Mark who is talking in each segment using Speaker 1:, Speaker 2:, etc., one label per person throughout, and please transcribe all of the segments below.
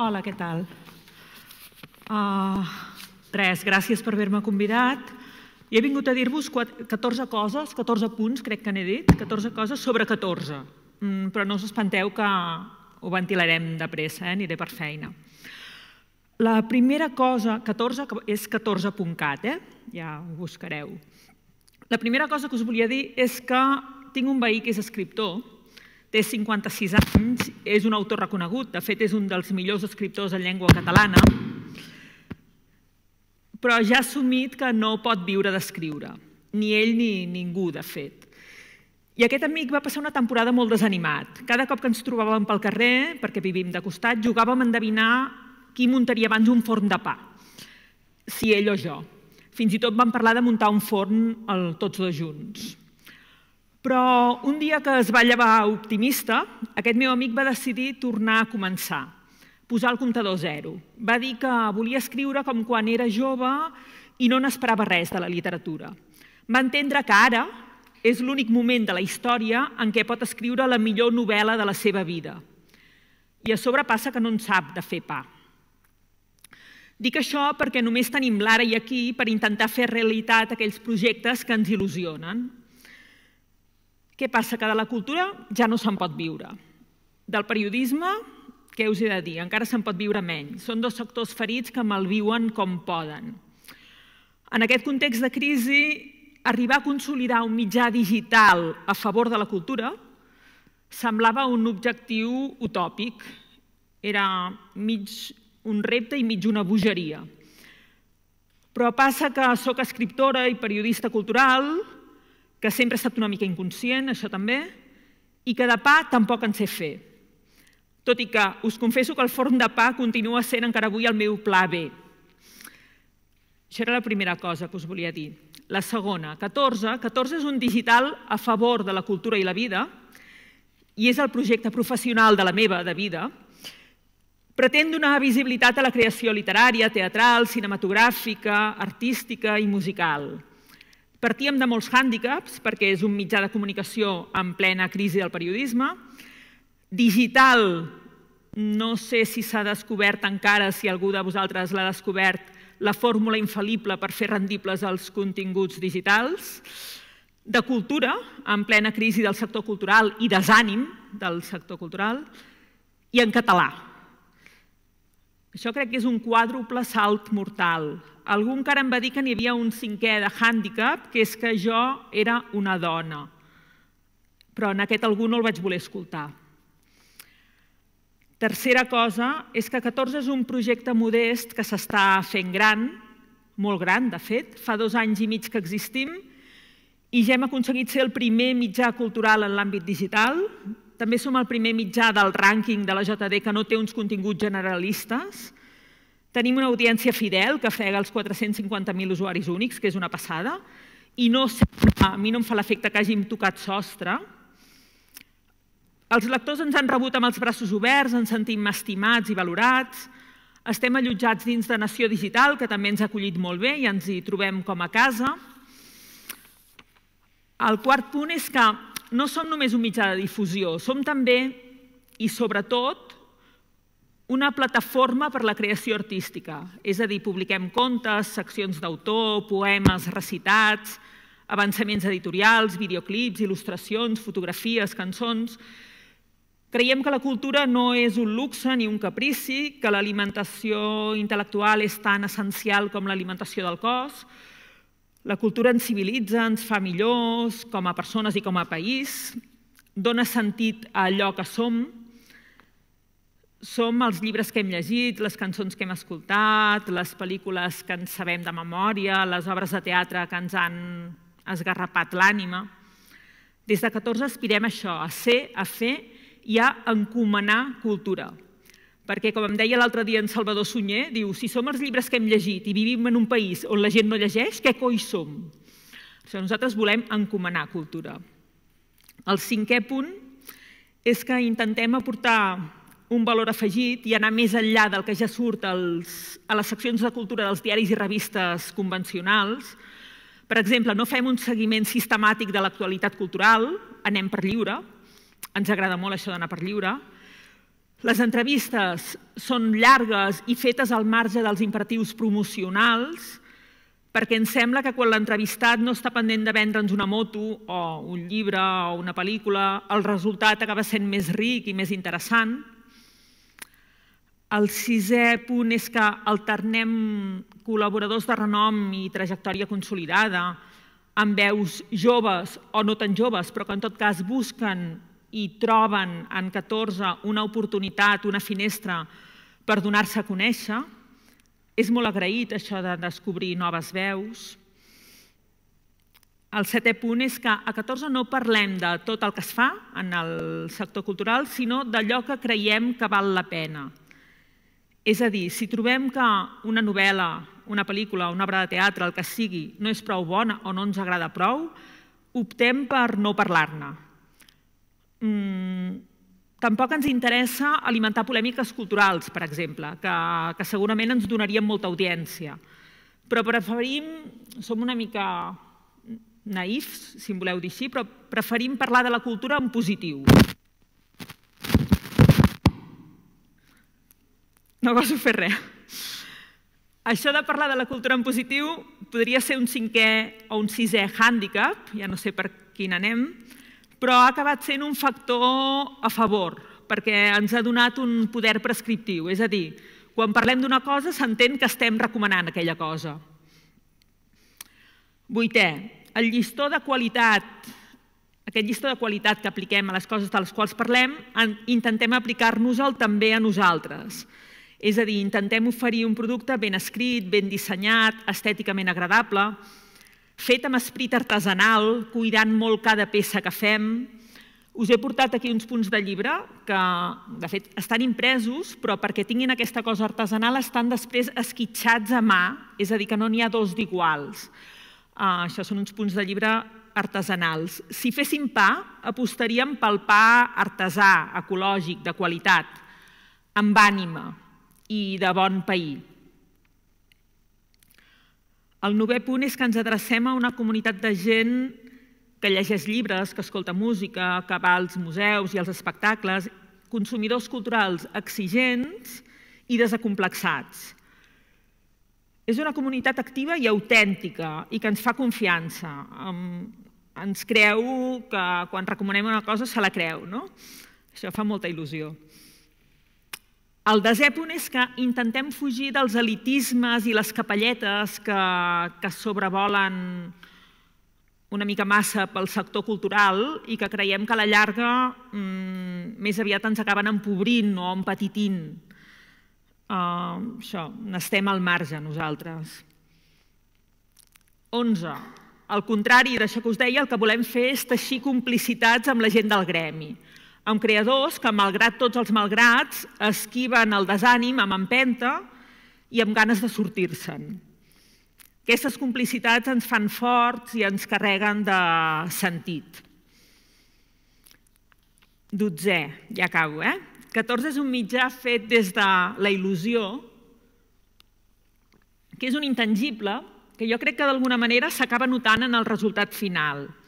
Speaker 1: Hola, què tal? Uh, res, gràcies per haver-me convidat. I he vingut a dir-vos 14 coses, 14 punts, crec que n'he dit, 14 coses sobre 14. Mm, però no us espanteu que ho ventilarem de pressa, eh? aniré per feina. La primera cosa, 14, és 14.cat, eh? ja ho buscareu. La primera cosa que us volia dir és que tinc un veí que és escriptor, Té 56 anys, és un autor reconegut, de fet és un dels millors escriptors en llengua catalana, però ja ha assumit que no pot viure d'escriure, ni ell ni ningú, de fet. I aquest amic va passar una temporada molt desanimat. Cada cop que ens trobàvem pel carrer, perquè vivim de costat, jugàvem a endevinar qui muntaria abans un forn de pa, si ell o jo. Fins i tot vam parlar de muntar un forn tots dos junts. Però un dia que es va llevar optimista, aquest meu amic va decidir tornar a començar, posar el comptador zero. Va dir que volia escriure com quan era jove i no n'esperava res de la literatura. Va entendre que ara és l'únic moment de la història en què pot escriure la millor novel·la de la seva vida. I a sobre passa que no en sap de fer pa. Dic això perquè només tenim l'ara i aquí per intentar fer realitat aquells projectes que ens il·lusionen, què passa? Que de la cultura ja no se'n pot viure. Del periodisme, què us he de dir? Encara se'n pot viure menys. Són dos sectors ferits que malviuen com poden. En aquest context de crisi, arribar a consolidar un mitjà digital a favor de la cultura semblava un objectiu utòpic. Era mig un repte i mig una bogeria. Però passa que sóc escriptora i periodista cultural que sempre ha estat una mica inconscient, això també, i que de pa tampoc en sé fer. Tot i que us confesso que el forn de pa continua sent encara avui el meu pla B. Això era la primera cosa que us volia dir. La segona, 14. 14 és un digital a favor de la cultura i la vida i és el projecte professional de la meva de vida. Pretén donar visibilitat a la creació literària, teatral, cinematogràfica, artística i musical Partíem de molts hàndicaps, perquè és un mitjà de comunicació en plena crisi del periodisme. Digital, no sé si s'ha descobert encara, si algú de vosaltres l'ha descobert, la fórmula infal·lible per fer rendibles els continguts digitals. De cultura, en plena crisi del sector cultural i desànim del sector cultural. I en català, això crec que és un quàdruple salt mortal. Algú encara em va dir que n'hi havia un cinquè de hàndicap, que és que jo era una dona. Però en aquest algú no el vaig voler escoltar. Tercera cosa és que 14 és un projecte modest que s'està fent gran, molt gran, de fet. Fa dos anys i mig que existim i ja hem aconseguit ser el primer mitjà cultural en l'àmbit digital, també som el primer mitjà del rànquing de la JD que no té uns continguts generalistes. Tenim una audiència fidel que frega els 450.000 usuaris únics, que és una passada, i no, a mi no em fa l'efecte que hàgim tocat sostre. Els lectors ens han rebut amb els braços oberts, ens sentim estimats i valorats, estem allotjats dins de Nació Digital, que també ens ha acollit molt bé i ens hi trobem com a casa. El quart punt és que no som només un mitjà de difusió, som també i sobretot una plataforma per la creació artística, és a dir, publiquem contes, seccions d'autor, poemes recitats, avançaments editorials, videoclips, il·lustracions, fotografies, cançons... Creiem que la cultura no és un luxe ni un caprici, que l'alimentació intel·lectual és tan essencial com l'alimentació del cos, la cultura ens civilitza, ens fa millors com a persones i com a país, dona sentit a allò que som, som els llibres que hem llegit, les cançons que hem escoltat, les pel·lícules que ens sabem de memòria, les obres de teatre que ens han esgarrapat l'ànima. Des de 14 aspirem a això, a ser, a fer i a encomanar cultura. Cultura perquè, com em deia l'altre dia en Salvador Sunyer, diu, si som els llibres que hem llegit i vivim en un país on la gent no llegeix, què coi som? Això nosaltres volem encomanar cultura. El cinquè punt és que intentem aportar un valor afegit i anar més enllà del que ja surt als, a les seccions de cultura dels diaris i revistes convencionals. Per exemple, no fem un seguiment sistemàtic de l'actualitat cultural, anem per lliure, ens agrada molt això d'anar per lliure, les entrevistes són llargues i fetes al marge dels imperatius promocionals, perquè ens sembla que quan l'entrevistat no està pendent de vendre'ns una moto o un llibre o una pel·lícula, el resultat acaba sent més ric i més interessant. El sisè punt és que alternem col·laboradors de renom i trajectòria consolidada amb veus joves o no tan joves, però que en tot cas busquen i troben en 14 una oportunitat, una finestra per donar-se a conèixer. És molt agraït això de descobrir noves veus. El setè punt és que a 14 no parlem de tot el que es fa en el sector cultural, sinó d'allò que creiem que val la pena. És a dir, si trobem que una novel·la, una pel·lícula, una obra de teatre, el que sigui, no és prou bona o no ens agrada prou, optem per no parlar-ne, Mm, tampoc ens interessa alimentar polèmiques culturals, per exemple, que, que segurament ens donarien molta audiència. Però preferim, som una mica naïfs, si em voleu dir així, però preferim parlar de la cultura en positiu. No gosso fer res. Això de parlar de la cultura en positiu podria ser un cinquè o un sisè hàndicap, ja no sé per quin anem, però ha acabat sent un factor a favor, perquè ens ha donat un poder prescriptiu, és a dir, quan parlem d'una cosa s'entén que estem recomanant aquella cosa. Vuitè, el llistó de qualitat, aquest llistó de qualitat que apliquem a les coses de les quals parlem, intentem aplicar-nos-el també a nosaltres. És a dir, intentem oferir un producte ben escrit, ben dissenyat, estèticament agradable, fet amb esprit artesanal, cuidant molt cada peça que fem. Us he portat aquí uns punts de llibre que, de fet, estan impresos, però perquè tinguin aquesta cosa artesanal estan després esquitxats a mà, és a dir, que no n'hi ha dos d'iguals. Uh, això són uns punts de llibre artesanals. Si féssim pa, apostaríem pel pa artesà, ecològic, de qualitat, amb ànima i de bon país. El novè punt és que ens adrecem a una comunitat de gent que llegeix llibres, que escolta música, que va als museus i als espectacles, consumidors culturals exigents i desacomplexats. És una comunitat activa i autèntica i que ens fa confiança. Ens creu que quan recomanem una cosa se la creu, no? Això fa molta il·lusió. El desè punt és que intentem fugir dels elitismes i les capelletes que, que sobrevolen una mica massa pel sector cultural i que creiem que a la llarga mmm, més aviat ens acaben empobrint o empatitint. Uh, eh, això, n'estem al marge nosaltres. 11. Al contrari d'això que us deia, el que volem fer és teixir complicitats amb la gent del gremi amb creadors que, malgrat tots els malgrats, esquiven el desànim amb empenta i amb ganes de sortir-se'n. Aquestes complicitats ens fan forts i ens carreguen de sentit. Dotzè, ja acabo, eh? 14 és un mitjà fet des de la il·lusió, que és un intangible, que jo crec que d'alguna manera s'acaba notant en el resultat final –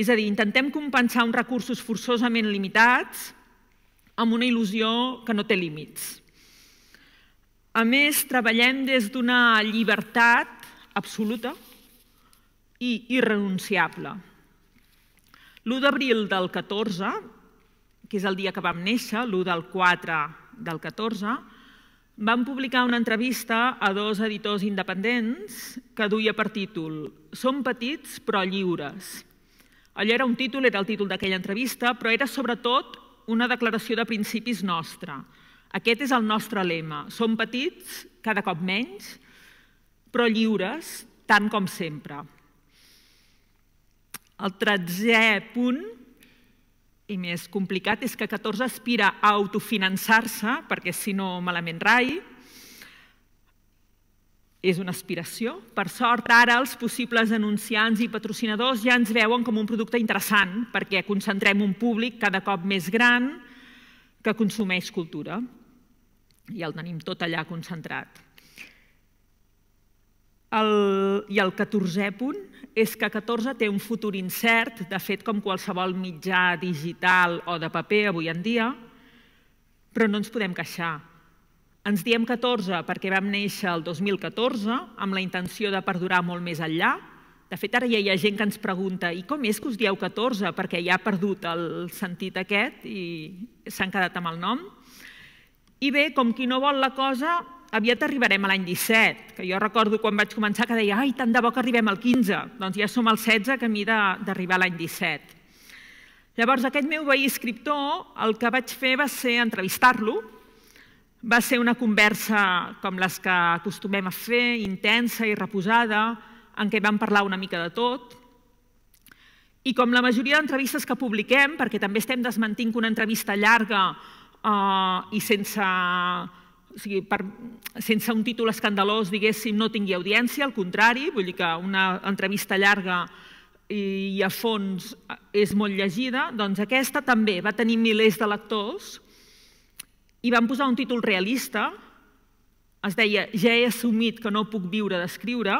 Speaker 1: és a dir, intentem compensar uns recursos forçosament limitats amb una il·lusió que no té límits. A més, treballem des d'una llibertat absoluta i irrenunciable. L'1 d'abril del 14, que és el dia que vam néixer, l'1 del 4 del 14, vam publicar una entrevista a dos editors independents que duia per títol «Som petits però lliures» Allò era un títol, era el títol d'aquella entrevista, però era sobretot una declaració de principis nostra. Aquest és el nostre lema. Som petits, cada cop menys, però lliures, tant com sempre. El tretzè punt, i més complicat, és que 14 aspira a autofinançar-se, perquè si no malament rai, és una aspiració. Per sort, ara els possibles anunciants i patrocinadors ja ens veuen com un producte interessant perquè concentrem un públic cada cop més gran que consumeix cultura. I el tenim tot allà concentrat. El, I el 14è punt és que 14 té un futur incert, de fet, com qualsevol mitjà digital o de paper avui en dia, però no ens podem queixar ens diem 14 perquè vam néixer el 2014 amb la intenció de perdurar molt més enllà. De fet, ara ja hi ha gent que ens pregunta i com és que us dieu 14? Perquè ja ha perdut el sentit aquest i s'han quedat amb el nom. I bé, com qui no vol la cosa, aviat arribarem a l'any 17, que jo recordo quan vaig començar que deia ai, tant de bo que arribem al 15, doncs ja som al 16 que camí d'arribar a l'any 17. Llavors, aquest meu veí escriptor, el que vaig fer va ser entrevistar-lo, va ser una conversa com les que acostumem a fer, intensa i reposada, en què vam parlar una mica de tot. I com la majoria d'entrevistes que publiquem, perquè també estem desmentint que una entrevista llarga eh, i sense, o sigui, per, sense un títol escandalós, diguéssim, no tingui audiència, al contrari, vull dir que una entrevista llarga i a fons eh, és molt llegida, doncs aquesta també va tenir milers de lectors, i van posar un títol realista, es deia Ja he assumit que no puc viure d'escriure,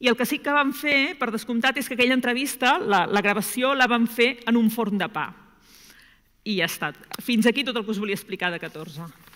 Speaker 1: i el que sí que van fer, per descomptat, és que aquella entrevista, la, la gravació, la van fer en un forn de pa. I ja està. Fins aquí tot el que us volia explicar de 14.